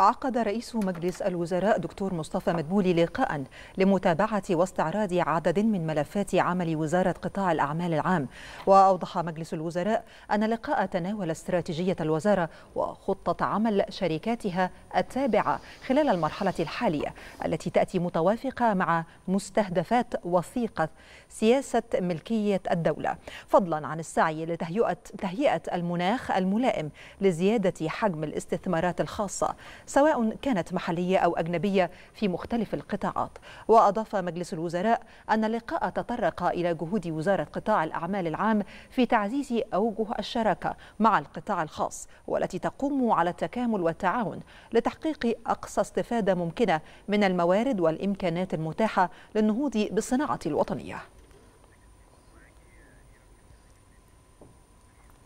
عقد رئيس مجلس الوزراء دكتور مصطفى مدبولي لقاء لمتابعة واستعراض عدد من ملفات عمل وزارة قطاع الأعمال العام وأوضح مجلس الوزراء أن اللقاء تناول استراتيجية الوزارة وخطة عمل شركاتها التابعة خلال المرحلة الحالية التي تأتي متوافقة مع مستهدفات وثيقة سياسة ملكية الدولة فضلا عن السعي لتهيئة المناخ الملائم لزيادة حجم الاستثمارات الخاصة سواء كانت محلية أو أجنبية في مختلف القطاعات وأضاف مجلس الوزراء أن اللقاء تطرق إلى جهود وزارة قطاع الأعمال العام في تعزيز أوجه الشراكة مع القطاع الخاص والتي تقوم على التكامل والتعاون لتحقيق أقصى استفادة ممكنة من الموارد والإمكانات المتاحة للنهوض بالصناعة الوطنية